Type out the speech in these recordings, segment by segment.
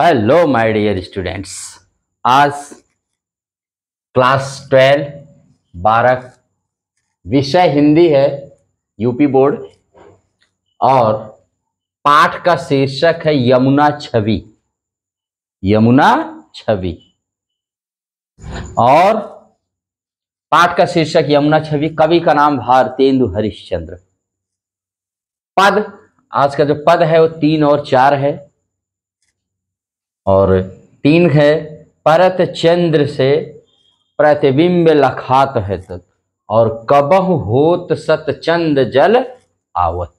hello my dear students आज class twelve बारह विषय हिंदी है यूपी बोर्ड और पाठ का शीर्षक है यमुना छवि यमुना छवि और पाठ का शीर्षक यमुना छवि कवि का नाम भारतेंदु हरिश्चंद्र पद आज का जो पद है वो तीन और चार है और तीन है परत चंद्र से प्रतिबिंब लखात है तक और कबह होत चंद जल आवत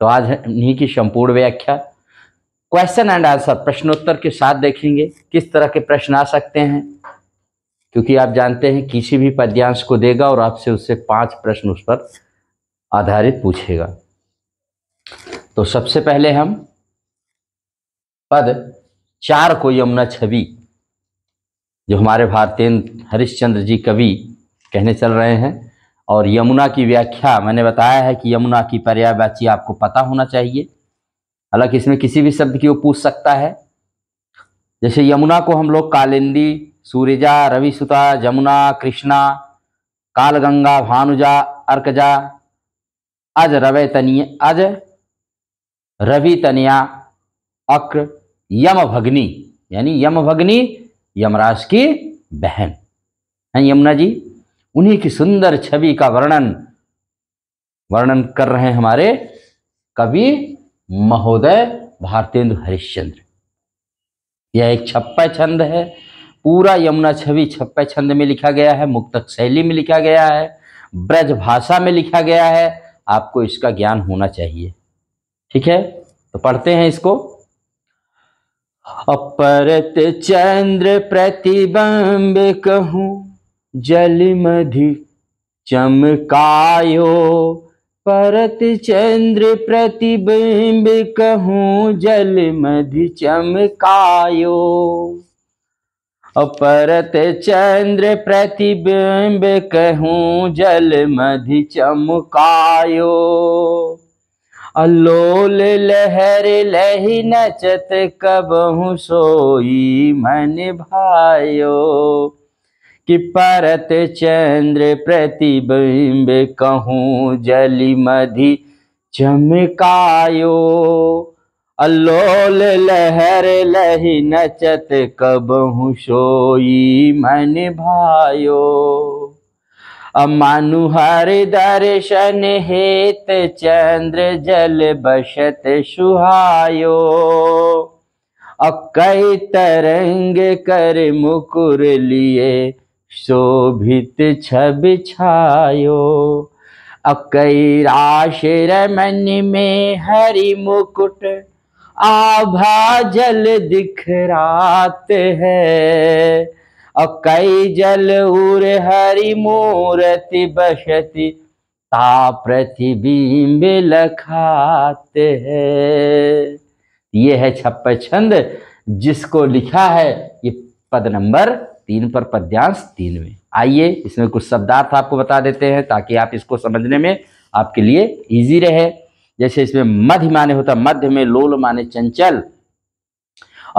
तो आज इन्हीं की संपूर्ण व्याख्या क्वेश्चन एंड आंसर प्रश्नोत्तर के साथ देखेंगे किस तरह के प्रश्न आ सकते हैं क्योंकि आप जानते हैं किसी भी पद्यांश को देगा और आपसे उससे पांच प्रश्न उस पर आधारित पूछेगा तो सबसे पहले हम पद चार को यमुना छवि जो हमारे भारतेंद्र हरिश्चंद्र जी कवि कहने चल रहे हैं और यमुना की व्याख्या मैंने बताया है कि यमुना की पर्यायवाची आपको पता होना चाहिए हालांकि इसमें किसी भी शब्द की वो पूछ सकता है जैसे यमुना को हम लोग कालिंदी सूर्यजा रविसुता जमुना कृष्णा कालगंगा भानुजा अर्कजा अज तनिया अज रवि तनिया अक्र यम भगनी यानी यम भगनी यमराज की बहन है यमुना जी उन्हीं की सुंदर छवि का वर्णन वर्णन कर रहे हैं हमारे कवि महोदय भारतेंदु हरिश्चंद्र यह एक छप्पा छंद है पूरा यमुना छवि छप्पा छंद में लिखा गया है मुक्तक शैली में लिखा गया है ब्रज भाषा में लिखा गया है आपको इसका ज्ञान होना चाहिए ठीक है तो पढ़ते हैं इसको अपरत चंद्र प्रतिबंब कहूँ मधि चमकायो परत चंद्र प्रतिबिंब कहूँ मधि चमकायो अपरत चंद्र प्रतिबिंब कहूँ मधि चमकायो अल्लोल लहर लही नचत कबहू सोई मन भायो कि परत चंद्र प्रतिबिंब कहूँ जली मधि चमकायो अल्लोल लहर लही नचत कबहू सोई मन भायो मानुहर दर्शन हेत चंद्र जल बसत सुहायो अकई तरंग कर मुकुर लिए शोभित छब छायो अकई राश रमन में हरि मुकुट आभा जल दिख रात है कई जल उर हरि मूर्ति बसति ता प्रतिबिंब लखाते हैं ये है छप्प छंद जिसको लिखा है ये पद नंबर तीन पर पद्यांश तीन में आइए इसमें कुछ शब्दार्थ आपको बता देते हैं ताकि आप इसको समझने में आपके लिए इजी रहे जैसे इसमें मध्य माने होता मध्य में लोल माने चंचल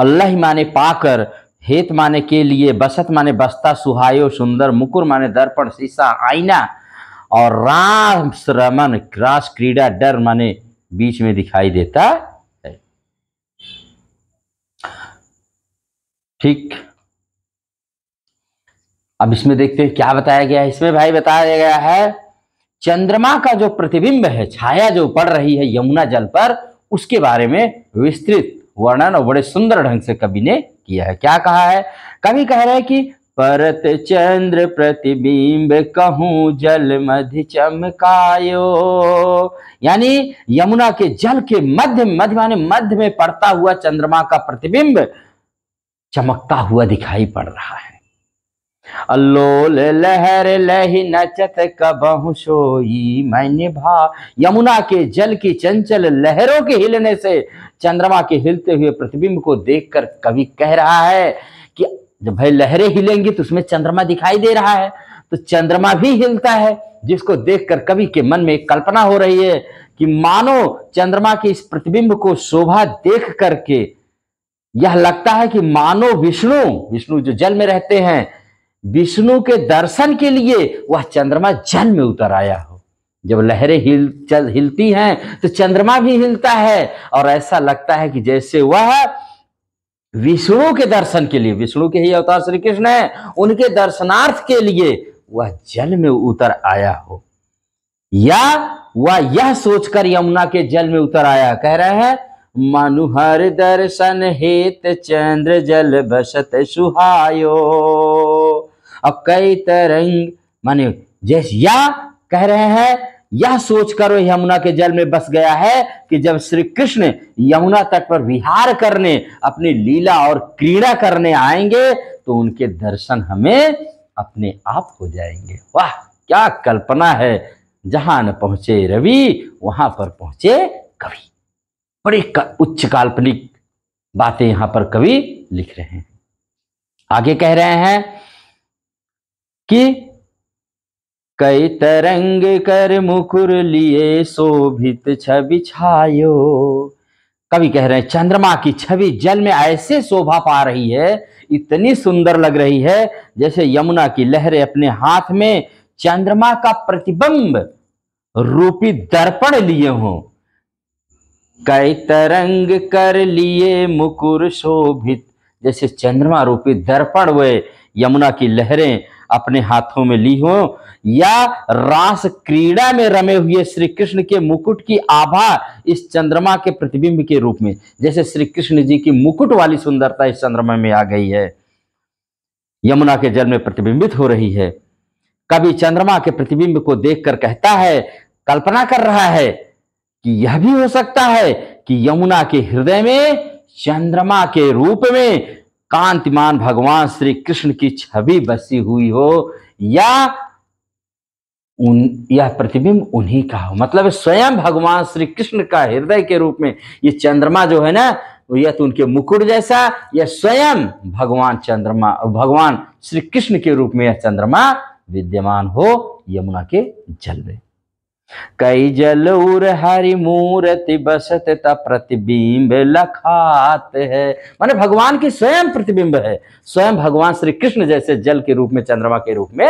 अल्लाह माने पाकर हेत माने के लिए बसत माने बस्ता सुहायो सुंदर मुकुर माने दर्पण शीशा आईना और रास रमन रास क्रीड़ा डर माने बीच में दिखाई देता है ठीक अब इसमें देखते हैं क्या बताया गया है इसमें भाई बताया गया है चंद्रमा का जो प्रतिबिंब है छाया जो पड़ रही है यमुना जल पर उसके बारे में विस्तृत वर्णन और बड़े सुंदर ढंग से कवि ने किया है क्या कहा है कभी कह रहे हैं कि परत चंद्र प्रतिबिंब कहूं जल मध्य चमकायो यानी यमुना के जल के मध्य मध्य माने मध्य में पड़ता हुआ चंद्रमा का प्रतिबिंब चमकता हुआ दिखाई पड़ रहा है अल्लोल लहर लही नचत कबहु सोई मैंने भा यमुना के जल की चंचल लहरों के हिलने से चंद्रमा के हिलते हुए प्रतिबिंब को देखकर कवि कह रहा है कि जब भाई लहरें हिलेंगी तो उसमें चंद्रमा दिखाई दे रहा है तो चंद्रमा भी हिलता है जिसको देखकर कवि के मन में एक कल्पना हो रही है कि मानो चंद्रमा के इस प्रतिबिंब को शोभा देख करके यह लगता है कि मानो विष्णु विष्णु जो जल में रहते हैं विष्णु के दर्शन के लिए वह चंद्रमा जल में उतर आया हो जब लहरें हिल चल हिलती हैं तो चंद्रमा भी हिलता है और ऐसा लगता है कि जैसे वह विष्णु के दर्शन के लिए विष्णु के ही अवतार श्री कृष्ण है उनके दर्शनार्थ के लिए वह जल में उतर आया हो या वह यह सोचकर यमुना के जल में उतर आया कह रहे हैं मनोहर दर्शन हेत चंद्र जल बसत सुहायो और कई तरंग माने जैसे या कह रहे हैं यह सोचकर वह यमुना के जल में बस गया है कि जब श्री कृष्ण यमुना तट पर विहार करने अपनी लीला और क्रीड़ा करने आएंगे तो उनके दर्शन हमें अपने आप हो जाएंगे वाह क्या कल्पना है जहां न पहुंचे रवि वहां पर पहुंचे कवि बड़ी का, उच्च काल्पनिक बातें यहां पर कवि लिख रहे हैं आगे कह रहे हैं कि कई तरंग कर मुकुर लिए शोभित छवि छायो कवि कह रहे हैं चंद्रमा की छवि जल में ऐसे शोभा पा रही है इतनी सुंदर लग रही है जैसे यमुना की लहरें अपने हाथ में चंद्रमा का प्रतिबिंब रूपी दर्पण लिए हो कई तरंग कर लिए मुकुर शोभित जैसे चंद्रमा रूपी दर्पण वे यमुना की लहरें अपने हाथों में ली हो या रास क्रीड़ा में रमे हुए श्री कृष्ण के मुकुट की आभा इस चंद्रमा के प्रतिबिंब के रूप में जैसे श्री कृष्ण जी की मुकुट वाली सुंदरता इस चंद्रमा में आ गई है यमुना के जल में प्रतिबिंबित हो रही है कभी चंद्रमा के प्रतिबिंब को देखकर कहता है कल्पना कर रहा है कि यह भी हो सकता है कि यमुना के हृदय में चंद्रमा के रूप में कांतिमान भगवान श्री कृष्ण की छवि बसी हुई हो या उन यह प्रतिबिंब उन्हीं का हो मतलब स्वयं भगवान श्री कृष्ण का हृदय के रूप में ये चंद्रमा जो है ना यह तो उनके मुकुट जैसा यह स्वयं भगवान चंद्रमा भगवान श्री कृष्ण के रूप में यह चंद्रमा विद्यमान हो यमुना के जल में कई जलूर हरि मूर्ति बसत ता प्रतिबिंब लखात है माने भगवान की स्वयं प्रतिबिंब है स्वयं भगवान श्री कृष्ण जैसे जल के रूप में चंद्रमा के रूप में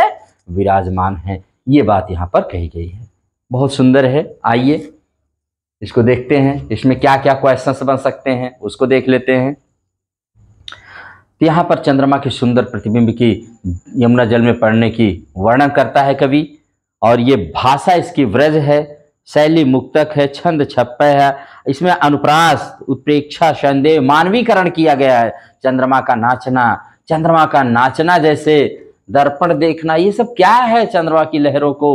विराजमान है ये बात यहाँ पर कही गई है बहुत सुंदर है आइए इसको देखते हैं इसमें क्या क्या क्वेश्चन बन सकते हैं उसको देख लेते हैं तो यहाँ पर चंद्रमा की सुंदर प्रतिबिंब की यमुना जल में पड़ने की वर्णन करता है कवि और ये भाषा इसकी व्रज है शैली मुक्तक है छंद छप्पे है इसमें अनुप्रास उत्प्रेक्षा संदेह मानवीकरण किया गया है चंद्रमा का नाचना चंद्रमा का नाचना जैसे दर्पण देखना ये सब क्या है चंद्रमा की लहरों को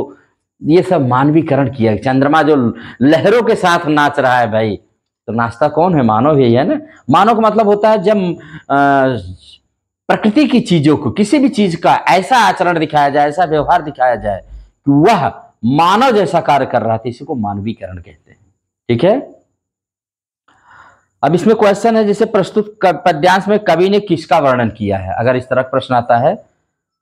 ये सब मानवीकरण किया है चंद्रमा जो लहरों के साथ नाच रहा है भाई तो नाश्ता कौन है मानव ही है ना मानव का मतलब होता है जब प्रकृति की चीजों को किसी भी चीज का ऐसा आचरण दिखाया जाए ऐसा व्यवहार दिखाया जाए कि वह मानव जैसा कार्य कर रहा था इसी को मानवीकरण कहते हैं ठीक है अब इसमें क्वेश्चन है जैसे प्रस्तुत पद्यांश में कवि ने किसका वर्णन किया है अगर इस तरह प्रश्न आता है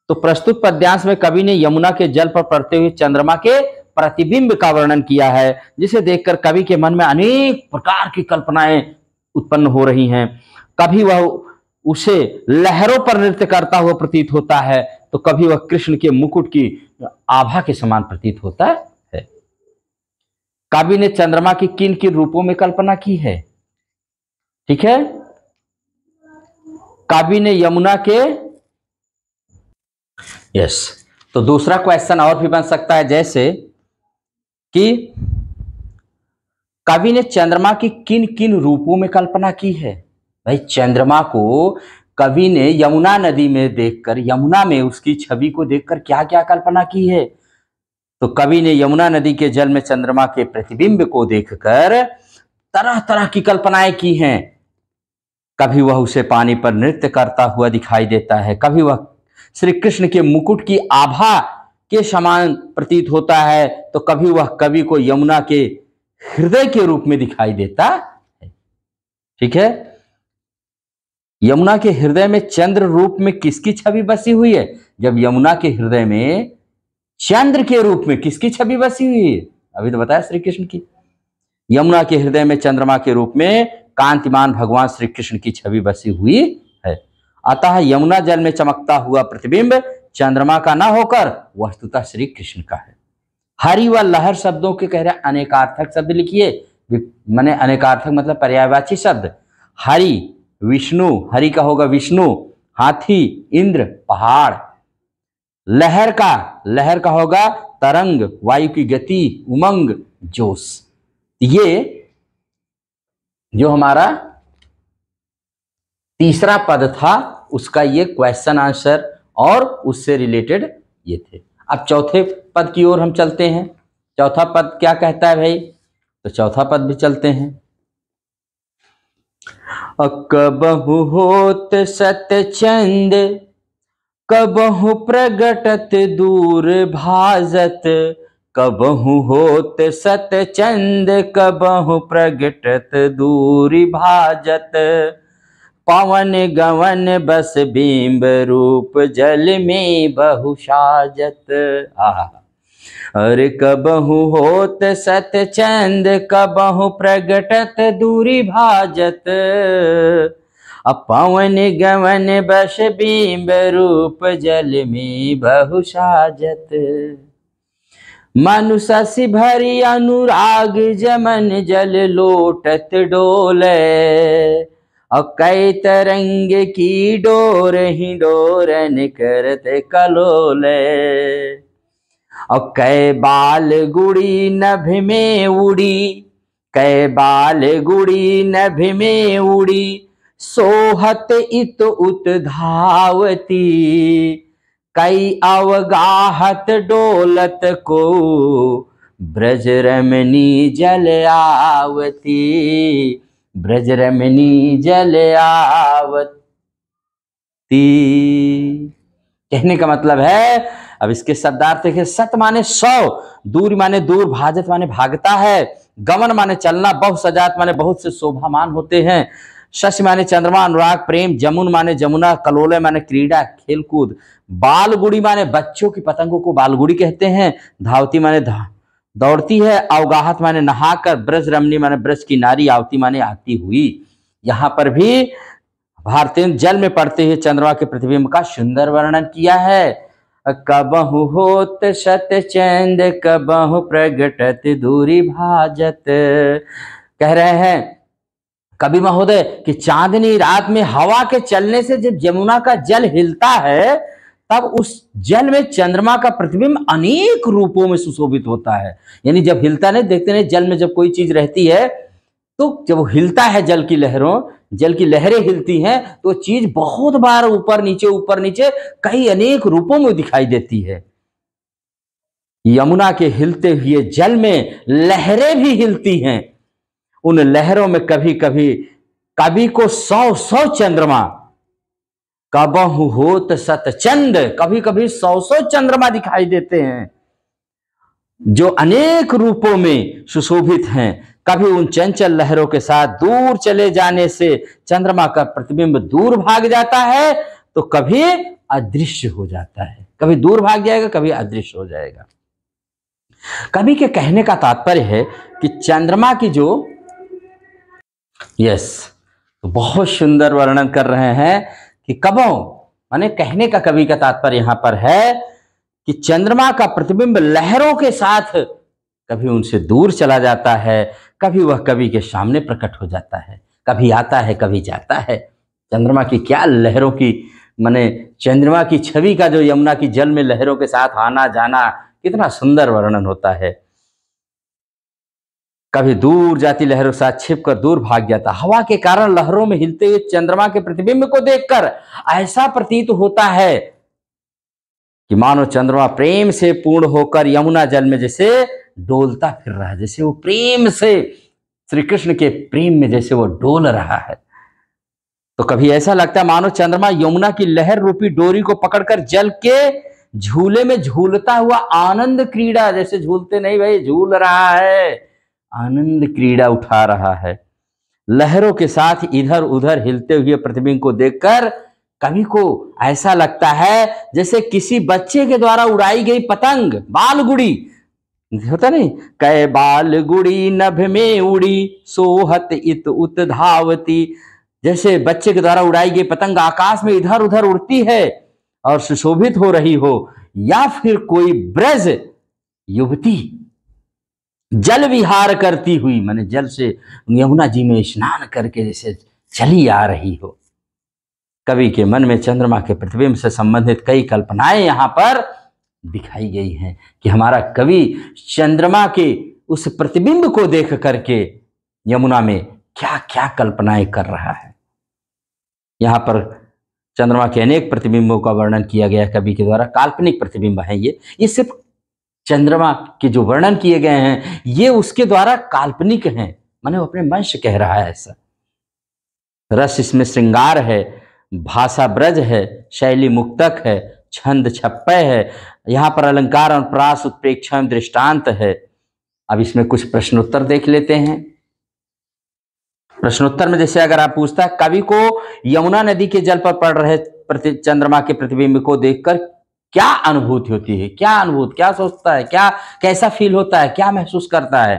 तो प्रस्तुत पद्यांश में कवि ने यमुना के जल पर पड़ते हुए चंद्रमा के प्रतिबिंब का वर्णन किया है जिसे देखकर कवि के मन में अनेक प्रकार की कल्पनाएं उत्पन्न हो रही हैं कभी वह उसे लहरों पर नृत्य करता हुआ प्रतीत होता है तो कभी वह कृष्ण के मुकुट की आभा के समान प्रतीत होता है कवि ने चंद्रमा की किन किन रूपों में कल्पना की है ठीक है कवि ने यमुना के यस तो दूसरा क्वेश्चन और भी बन सकता है जैसे कि कवि ने चंद्रमा की किन किन रूपों में कल्पना की है भाई चंद्रमा को कवि ने यमुना नदी में देखकर यमुना में उसकी छवि को देखकर क्या क्या कल्पना की है तो कवि ने यमुना नदी के जल में चंद्रमा के प्रतिबिंब को देखकर तरह तरह की कल्पनाएं की हैं कभी वह उसे पानी पर नृत्य करता हुआ दिखाई देता है कभी वह श्री कृष्ण के मुकुट की आभा के समान प्रतीत होता है तो कभी वह कवि को यमुना के हृदय के रूप में दिखाई देता है ठीक है यमुना के हृदय में चंद्र रूप में किसकी छवि बसी हुई है जब यमुना के हृदय में चंद्र के रूप में किसकी छवि बसी हुई है अभी तो बताया श्री कृष्ण की यमुना के हृदय में चंद्रमा के रूप में कांतिमान भगवान श्री कृष्ण की छवि बसी हुई है अतः यमुना जल में चमकता हुआ प्रतिबिंब चंद्रमा का ना होकर वस्तुतः श्री कृष्ण का है हरि व लहर शब्दों के कह रहे अनेकार्थक शब्द लिखिए मैंने अनेकार्थक मतलब पर्यायवाची शब्द हरि विष्णु हरि का होगा विष्णु हाथी इंद्र पहाड़ लहर का लहर का होगा तरंग वायु की गति उमंग जोश ये जो हमारा तीसरा पद था उसका ये क्वेश्चन आंसर और उससे रिलेटेड ये थे अब चौथे पद की ओर हम चलते हैं चौथा पद क्या कहता है भाई तो चौथा पद भी चलते हैं अकबहु होत सतचंद कबहु प्रगटत दूर भाजत कबहु होत सतचंद कबहु प्रगटत दूर भाजत पवन गवन बस बिंब रूप जल में बहु साजत आहा और कबहू होत सत चंद कबहु प्रगटत दूरी भाजत अपवन गवन बश बिंब रूप जल में बहुसाजत शशि भरी अनुराग जमन जल लोटत डोले और कई तरंग की डोर ही डोरन करत कलोले और कै बाल गुड़ी नभ में उड़ी कै बाल गुड़ी नभ में उड़ी सोहत इत उत धावती कई अवगाहत डोलत को ब्रज रमनी जल आवती ब्रज रमनी जल आवती कहने का मतलब है अब इसके शब्दार्थ तो देखिए सत माने सौ दूर माने दूर भाजत माने भागता है गमन माने चलना बहु सजात माने बहुत से शोभामान होते हैं शश माने चंद्रमा अनुराग प्रेम जमुन माने जमुना कलोले माने क्रीड़ा खेलकूद बालगुड़ी माने बच्चों की पतंगों को बालगुड़ी कहते हैं धावती माने दौड़ती है अवगाहत माने नहाकर ब्रज रमनी माने ब्रज की नारी आवती माने आती हुई यहाँ पर भी भारतीय जल में पड़ते हुए चंद्रमा के प्रतिबिंब का सुंदर वर्णन किया है कबहु होत सत चैंद कबहु प्रगटत दूरी भाजत कह रहे हैं कभी महोदय कि चांदनी रात में हवा के चलने से जब जमुना का जल हिलता है तब उस जल में चंद्रमा का प्रतिबिंब अनेक रूपों में सुशोभित होता है यानी जब हिलता नहीं देखते नहीं जल में जब कोई चीज रहती है तो जब हिलता है जल की लहरों जल की लहरें हिलती हैं तो चीज बहुत बार ऊपर नीचे ऊपर नीचे कई अनेक रूपों में दिखाई देती है यमुना के हिलते हुए जल में लहरें भी हिलती हैं उन लहरों में कभी कभी कवि को सौ सौ चंद्रमा कबहु होत सतचंद कभी कभी सौ सौ चंद्रमा दिखाई देते हैं जो अनेक रूपों में सुशोभित हैं कभी उन चंचल लहरों के साथ दूर चले जाने से चंद्रमा का प्रतिबिंब दूर भाग जाता है तो कभी अदृश्य हो जाता है कभी दूर भाग जाएगा कभी अदृश्य हो जाएगा कवि के कहने का तात्पर्य है कि चंद्रमा की जो यस बहुत सुंदर वर्णन कर रहे हैं कि कबों माने कहने का कवि का तात्पर्य यहां पर है कि चंद्रमा का प्रतिबिंब लहरों के साथ कभी उनसे दूर चला जाता है कभी वह कवि के सामने प्रकट हो जाता है कभी आता है कभी जाता है चंद्रमा की क्या लहरों की माने चंद्रमा की छवि का जो यमुना की जल में लहरों के साथ आना जाना कितना सुंदर वर्णन होता है कभी दूर जाती लहरों के साथ छिप कर दूर भाग जाता हवा के कारण लहरों में हिलते हुए चंद्रमा के प्रतिबिंब को देखकर ऐसा प्रतीत होता है कि मानो चंद्रमा प्रेम से पूर्ण होकर यमुना जल में जैसे डोलता फिर रहा है जैसे वो प्रेम से श्री कृष्ण के प्रेम में जैसे वो डोल रहा है तो कभी ऐसा लगता है मानो चंद्रमा यमुना की लहर रूपी डोरी को पकड़कर जल के झूले में झूलता हुआ आनंद क्रीड़ा जैसे झूलते नहीं भाई झूल रहा है आनंद क्रीड़ा उठा रहा है लहरों के साथ इधर उधर हिलते हुए प्रतिबिंब को देखकर कभी को ऐसा लगता है जैसे किसी बच्चे के द्वारा उड़ाई गई पतंग बालगुड़ी होता नहीं कै बाल गुड़ी नभ में उड़ी सोहत इत उत धावती जैसे बच्चे के द्वारा उड़ाई गई पतंग आकाश में इधर उधर उड़ती है और सुशोभित हो रही हो या फिर कोई ब्रज युवती जल विहार करती हुई मैंने जल से यमुना जी में स्नान करके जैसे चली आ रही हो कवि के मन में चंद्रमा के प्रतिबिंब से संबंधित कई कल्पनाएं यहां पर दिखाई गई है कि हमारा कवि चंद्रमा के उस प्रतिबिंब को देख करके यमुना में क्या क्या कल्पनाएं कर रहा है यहां पर चंद्रमा के अनेक प्रतिबिंबों का वर्णन किया गया कवि के द्वारा काल्पनिक प्रतिबिंब है ये ये सिर्फ चंद्रमा के जो वर्णन किए गए हैं ये उसके द्वारा काल्पनिक हैं माने वो अपने मन से कह रहा है ऐसा रस इसमें श्रृंगार है भाषा ब्रज है शैली मुक्तक है छंद छप्पय है यहाँ पर अलंकार और प्रास उत्प्रेक्षण दृष्टांत है अब इसमें कुछ प्रश्नोत्तर देख लेते हैं प्रश्नोत्तर में जैसे अगर आप पूछता है कवि को यमुना नदी के जल पर पड़ रहे प्रति चंद्रमा के प्रतिबिंब को देखकर क्या अनुभूति होती है क्या अनुभूत क्या सोचता है क्या कैसा फील होता है क्या महसूस करता है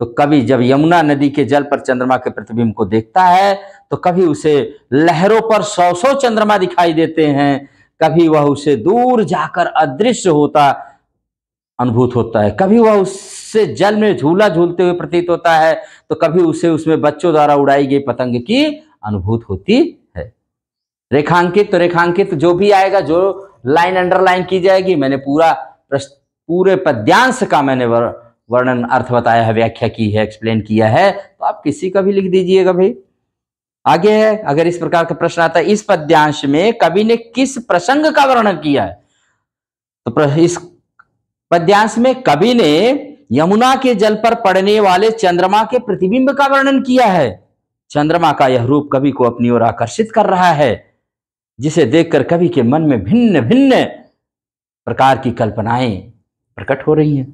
तो कवि जब यमुना नदी के जल पर चंद्रमा के प्रतिबिंब को देखता है तो कभी उसे लहरों पर सौ सौ चंद्रमा दिखाई देते हैं कभी वह उससे दूर जाकर अदृश्य होता अनुभूत होता है कभी वह उससे जल में झूला झूलते हुए प्रतीत होता है तो कभी उसे उसमें बच्चों द्वारा उड़ाई गई पतंग की अनुभूत होती है रेखांकित तो रेखांकित तो जो भी आएगा जो लाइन अंडरलाइन की जाएगी मैंने पूरा पूरे पद्यांश का मैंने वर्णन अर्थ बताया है व्याख्या की है एक्सप्लेन किया है तो आप किसी का भी लिख दीजिएगा भाई आगे है अगर इस प्रकार का प्रश्न आता है इस पद्यांश में कवि ने किस प्रसंग का वर्णन किया है तो इस पद्यांश में कवि ने यमुना के जल पर पड़ने वाले चंद्रमा के प्रतिबिंब का वर्णन किया है चंद्रमा का यह रूप कवि को अपनी ओर आकर्षित कर रहा है जिसे देखकर कवि के मन में भिन्न भिन्न प्रकार की कल्पनाएं प्रकट हो रही है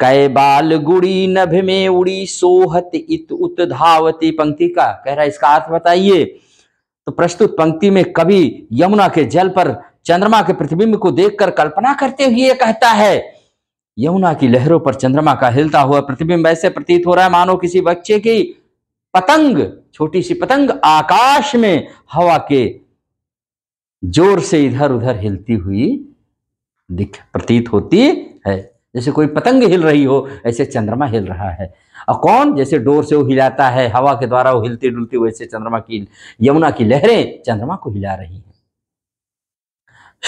कै बाल गुड़ी नभ में उड़ी सोहत इत उत धावती पंक्ति का कह रहा है इसका अर्थ बताइए तो प्रस्तुत पंक्ति में कवि यमुना के जल पर चंद्रमा के प्रतिबिंब को देखकर कल्पना करते हुए कहता है यमुना की लहरों पर चंद्रमा का हिलता हुआ प्रतिबिंब ऐसे प्रतीत हो रहा है मानो किसी बच्चे की पतंग छोटी सी पतंग आकाश में हवा के जोर से इधर उधर हिलती हुई दिख प्रतीत होती है जैसे कोई पतंग हिल रही हो ऐसे चंद्रमा हिल रहा है और कौन जैसे डोर से वो हिलाता है हवा के द्वारा वो हिलती डुलती वैसे चंद्रमा की यमुना की लहरें चंद्रमा को हिला रही हैं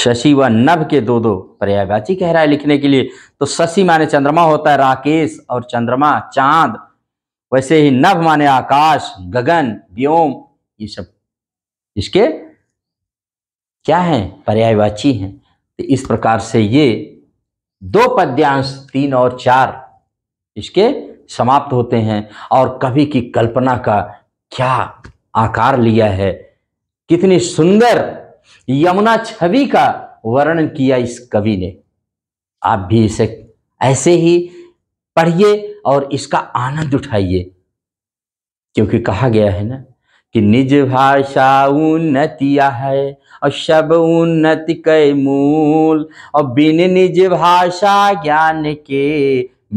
शशि व नभ के दो दो पर्यायवाची कह रहा है लिखने के लिए तो शशि माने चंद्रमा होता है राकेश और चंद्रमा चांद वैसे ही नभ माने आकाश गगन व्योम ये सब इसके क्या है पर्यायवाची हैं तो इस प्रकार से ये दो पद्यांश तीन और चार इसके समाप्त होते हैं और कवि की कल्पना का क्या आकार लिया है कितनी सुंदर यमुना छवि का वर्णन किया इस कवि ने आप भी इसे ऐसे ही पढ़िए और इसका आनंद उठाइए क्योंकि कहा गया है ना कि निज भाषा उन्नतिया है और शब उन्नति कै मूल और बिन निज भाषा ज्ञान के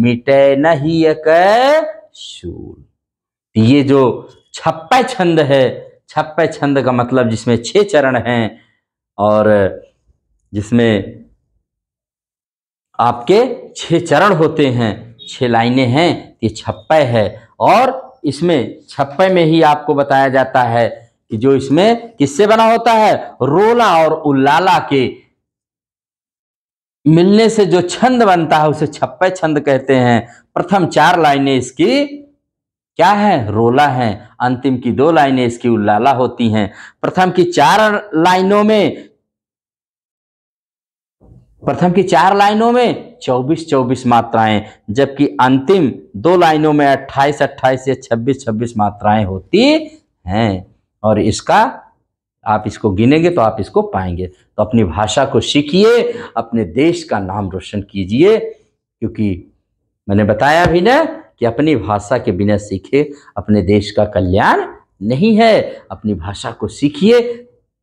मिटे नहीं शूल तो ये जो छप्पे छंद है छप्पे छंद का मतलब जिसमें छह चरण हैं और जिसमें आपके छह चरण होते हैं छह लाइनें हैं ये छप्पे है और इसमें छप्पे में ही आपको बताया जाता है कि जो इसमें किससे बना होता है रोला और उल्लाला के मिलने से जो छंद बनता है उसे छप्पे छंद कहते हैं प्रथम चार लाइनें इसकी क्या है रोला है अंतिम की दो लाइनें इसकी उल्लाला होती हैं प्रथम की चार लाइनों में प्रथम की चार लाइनों में 24 24 मात्राएं जबकि अंतिम दो लाइनों में 28 28 या 26 26 मात्राएं होती हैं और इसका आप इसको गिनेंगे तो आप इसको पाएंगे तो अपनी भाषा को सीखिए अपने देश का नाम रोशन कीजिए क्योंकि मैंने बताया भी ना कि अपनी भाषा के बिना सीखे अपने देश का कल्याण नहीं है अपनी भाषा को सीखिए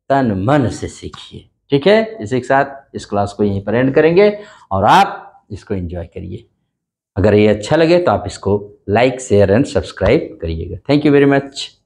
तन मन से सीखिए ठीक है इसी के साथ इस क्लास को यहीं पर एंड करेंगे और आप इसको एंजॉय करिए अगर ये अच्छा लगे तो आप इसको लाइक शेयर एंड सब्सक्राइब करिएगा थैंक यू वेरी मच